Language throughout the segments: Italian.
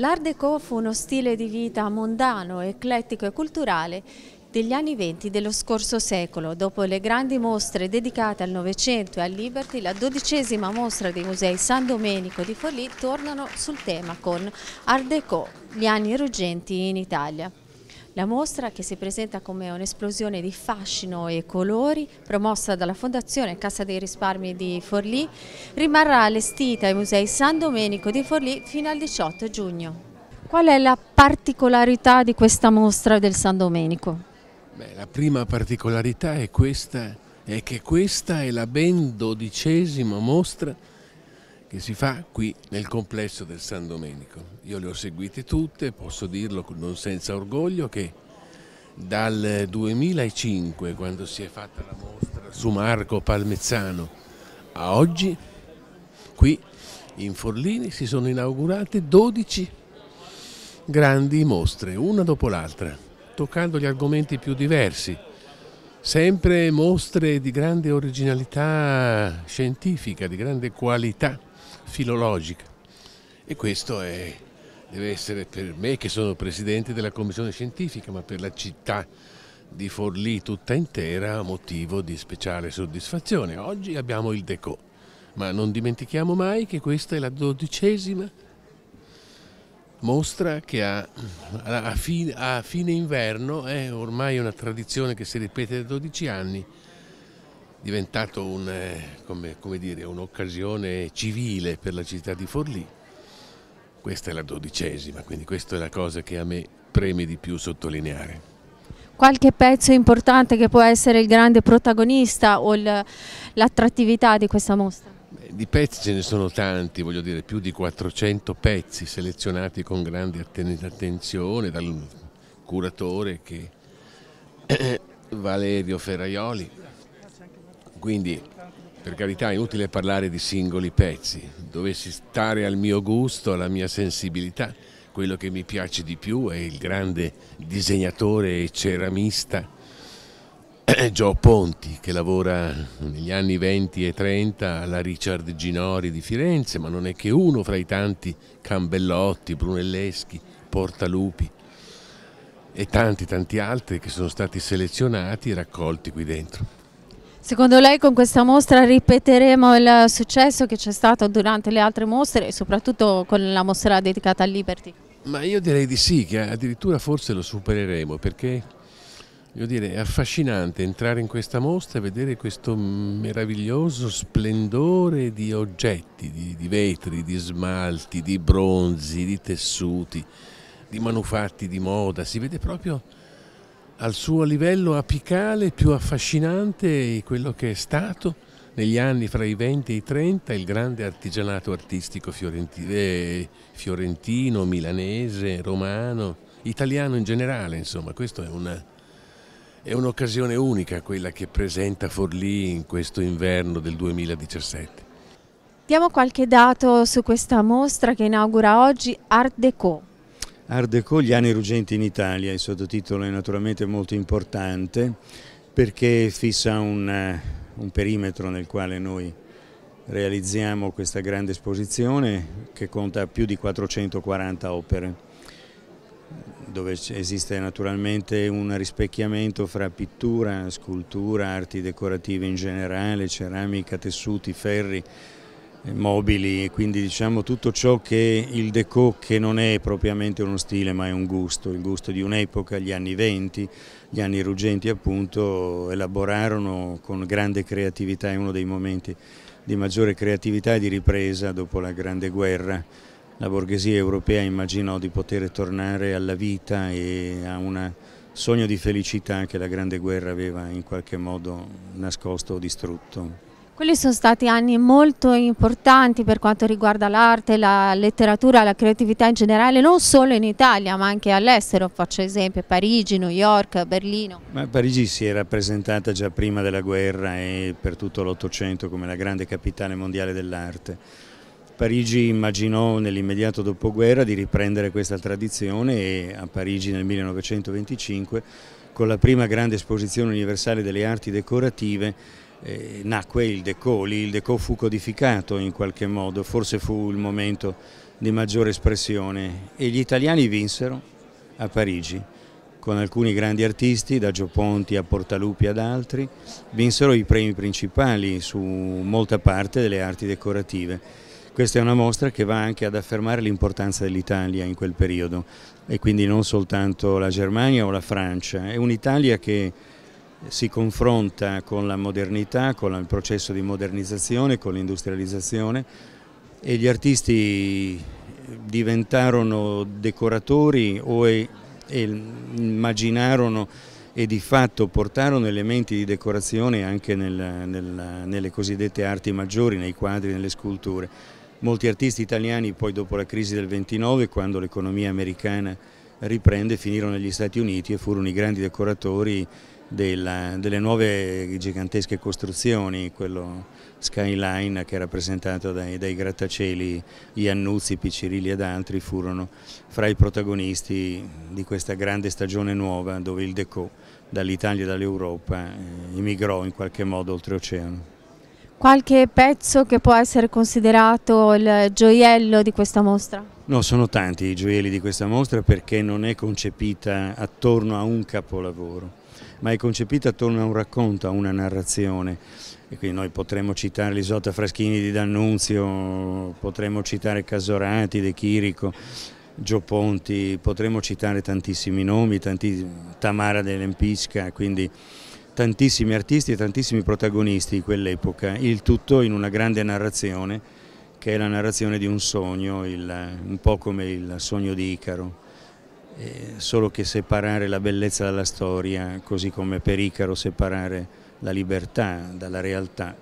L'Art Deco fu uno stile di vita mondano, eclettico e culturale degli anni venti dello scorso secolo. Dopo le grandi mostre dedicate al Novecento e al Liberty, la dodicesima mostra dei musei San Domenico di Forlì tornano sul tema con Art Deco, gli anni ruggenti in Italia. La mostra che si presenta come un'esplosione di fascino e colori promossa dalla Fondazione Cassa dei Risparmi di Forlì rimarrà allestita ai Musei San Domenico di Forlì fino al 18 giugno. Qual è la particolarità di questa mostra del San Domenico? Beh, la prima particolarità è questa, è che questa è la ben dodicesima mostra che si fa qui nel complesso del San Domenico. Io le ho seguite tutte, posso dirlo non senza orgoglio che dal 2005, quando si è fatta la mostra su Marco Palmezzano, a oggi qui in Forlini si sono inaugurate 12 grandi mostre, una dopo l'altra, toccando gli argomenti più diversi, sempre mostre di grande originalità scientifica, di grande qualità filologica. E questo è, deve essere per me che sono presidente della commissione scientifica, ma per la città di Forlì tutta intera motivo di speciale soddisfazione. Oggi abbiamo il Deco, ma non dimentichiamo mai che questa è la dodicesima mostra che ha, a, fine, a fine inverno è ormai una tradizione che si ripete da 12 anni diventato eh, un'occasione civile per la città di Forlì. Questa è la dodicesima, quindi questa è la cosa che a me preme di più sottolineare. Qualche pezzo importante che può essere il grande protagonista o l'attrattività di questa mostra? Di pezzi ce ne sono tanti, voglio dire più di 400 pezzi selezionati con grande attenzione dal curatore che Valerio Ferraioli quindi, per carità, è inutile parlare di singoli pezzi, dovessi stare al mio gusto, alla mia sensibilità, quello che mi piace di più è il grande disegnatore e ceramista Gio Ponti che lavora negli anni 20 e 30 alla Richard Ginori di Firenze, ma non è che uno fra i tanti Cambellotti, Brunelleschi, Portalupi e tanti tanti altri che sono stati selezionati e raccolti qui dentro. Secondo lei con questa mostra ripeteremo il successo che c'è stato durante le altre mostre e soprattutto con la mostra dedicata a Liberty? Ma io direi di sì, che addirittura forse lo supereremo perché dire, è affascinante entrare in questa mostra e vedere questo meraviglioso splendore di oggetti, di, di vetri, di smalti, di bronzi, di tessuti, di manufatti di moda, si vede proprio al suo livello apicale più affascinante quello che è stato negli anni fra i 20 e i 30 il grande artigianato artistico fiorentino, eh, fiorentino milanese, romano, italiano in generale, insomma, questa è un'occasione unica quella che presenta Forlì in questo inverno del 2017. Diamo qualche dato su questa mostra che inaugura oggi Art Deco. Art Deco, gli anni ruggenti in Italia, il sottotitolo è naturalmente molto importante perché fissa un, eh, un, perimetro nel quale noi realizziamo questa grande esposizione che conta più di 440 opere, dove esiste naturalmente un rispecchiamento fra pittura, scultura, arti decorative in generale, ceramica, tessuti, ferri, mobili e quindi diciamo tutto ciò che il déco che non è propriamente uno stile ma è un gusto, il gusto di un'epoca, gli anni venti, gli anni ruggenti appunto elaborarono con grande creatività, è uno dei momenti di maggiore creatività e di ripresa dopo la Grande Guerra. La borghesia europea immaginò di poter tornare alla vita e a un sogno di felicità che la Grande Guerra aveva in qualche modo nascosto o distrutto. Quelli sono stati anni molto importanti per quanto riguarda l'arte, la letteratura, la creatività in generale, non solo in Italia ma anche all'estero, faccio esempio Parigi, New York, Berlino. Ma Parigi si era presentata già prima della guerra e per tutto l'Ottocento come la grande capitale mondiale dell'arte. Parigi immaginò nell'immediato dopoguerra di riprendere questa tradizione e a Parigi nel 1925 con la prima grande esposizione universale delle arti decorative eh, nacque il Deco, lì il Deco fu codificato in qualche modo, forse fu il momento di maggiore espressione e gli italiani vinsero a Parigi con alcuni grandi artisti, da Gioponti a Portalupi ad altri, vinsero i premi principali su molta parte delle arti decorative. Questa è una mostra che va anche ad affermare l'importanza dell'Italia in quel periodo e quindi non soltanto la Germania o la Francia, è un'Italia che si confronta con la modernità, con il processo di modernizzazione, con l'industrializzazione e gli artisti diventarono decoratori o e, e immaginarono e di fatto portarono elementi di decorazione anche nella, nella, nelle cosiddette arti maggiori, nei quadri, nelle sculture. Molti artisti italiani poi dopo la crisi del 29, quando l'economia americana riprende, finirono negli Stati Uniti e furono i grandi decoratori della, delle nuove gigantesche costruzioni, quello skyline che è rappresentato dai, dai grattacieli Iannuzzi, Piccirilli ed altri furono fra i protagonisti di questa grande stagione nuova dove il Deco dall'Italia e dall'Europa eh, emigrò in qualche modo oltreoceano. Qualche pezzo che può essere considerato il gioiello di questa mostra? No, sono tanti i gioielli di questa mostra perché non è concepita attorno a un capolavoro ma è concepita attorno a un racconto, a una narrazione. E quindi noi potremmo citare l'Isotta Fraschini di D'Annunzio, potremmo citare Casorati, De Chirico, Gio Ponti, potremmo citare tantissimi nomi, tanti, Tamara dell'Empisca, quindi tantissimi artisti e tantissimi protagonisti di quell'epoca, il tutto in una grande narrazione che è la narrazione di un sogno, il, un po' come il sogno di Icaro eh, solo che separare la bellezza dalla storia, così come per Icaro separare la libertà dalla realtà,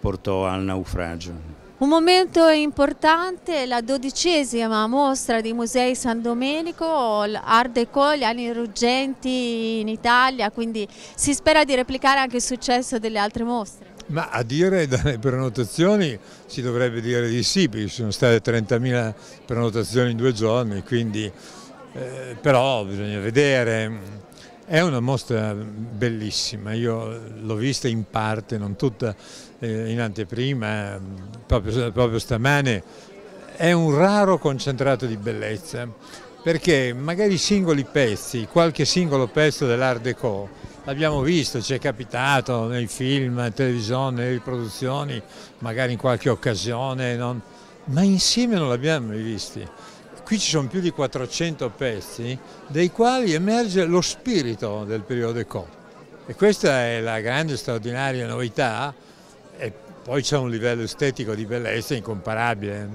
portò al naufragio. Un momento importante è la dodicesima mostra di Musei San Domenico, Art Deco, gli anni ruggenti in Italia, quindi si spera di replicare anche il successo delle altre mostre. Ma a dire dalle prenotazioni si dovrebbe dire di sì, perché ci sono state 30.000 prenotazioni in due giorni, quindi eh, però bisogna vedere. È una mostra bellissima, io l'ho vista in parte, non tutta eh, in anteprima, eh, proprio, proprio stamane. È un raro concentrato di bellezza, perché magari singoli pezzi, qualche singolo pezzo dell'Art Deco, l'abbiamo visto, ci è capitato nei film, televisione, nelle riproduzioni, magari in qualche occasione, non... ma insieme non l'abbiamo mai visti. Qui ci sono più di 400 pezzi dei quali emerge lo spirito del periodo Co. e questa è la grande straordinaria novità e poi c'è un livello estetico di bellezza incomparabile.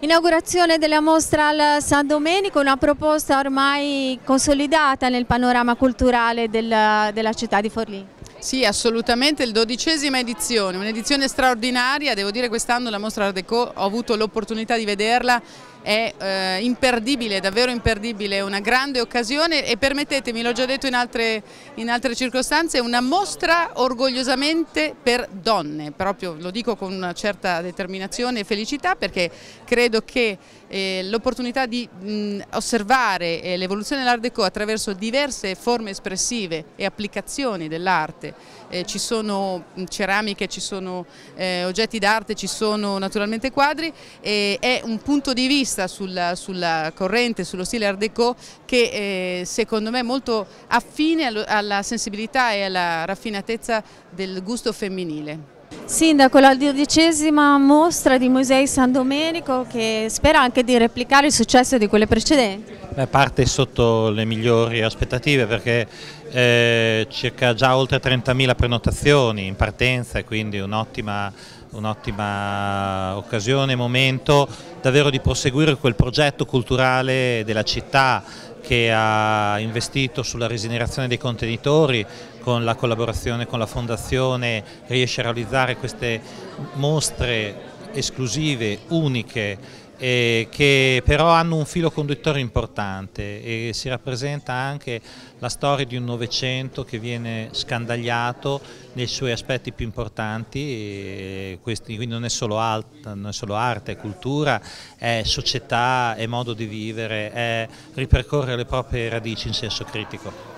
Inaugurazione della mostra al San Domenico, una proposta ormai consolidata nel panorama culturale della, della città di Forlì. Sì, assolutamente, il dodicesima edizione, un'edizione straordinaria, devo dire quest'anno la mostra Art Deco ho avuto l'opportunità di vederla è eh, imperdibile, davvero imperdibile, una grande occasione e permettetemi, l'ho già detto in altre, in altre circostanze, una mostra orgogliosamente per donne, proprio lo dico con una certa determinazione e felicità perché credo che eh, l'opportunità di mh, osservare eh, l'evoluzione dell'Art déco attraverso diverse forme espressive e applicazioni dell'arte. Eh, ci sono ceramiche, ci sono eh, oggetti d'arte, ci sono naturalmente quadri e è un punto di vista sulla, sulla corrente, sullo stile Art déco che eh, secondo me è molto affine alla sensibilità e alla raffinatezza del gusto femminile. Sindaco, la dodicesima mostra di Musei San Domenico che spera anche di replicare il successo di quelle precedenti. Beh, parte sotto le migliori aspettative perché eh, circa già oltre 30.000 prenotazioni in partenza e quindi un'ottima un'ottima occasione, momento davvero di proseguire quel progetto culturale della città che ha investito sulla rigenerazione dei contenitori con la collaborazione con la fondazione riesce a realizzare queste mostre esclusive, uniche eh, che però hanno un filo conduttore importante e si rappresenta anche la storia di un Novecento che viene scandagliato nei suoi aspetti più importanti, questi, quindi non è, alt, non è, solo arte, è cultura, è società, è modo di vivere, è ripercorrere le proprie radici in senso critico.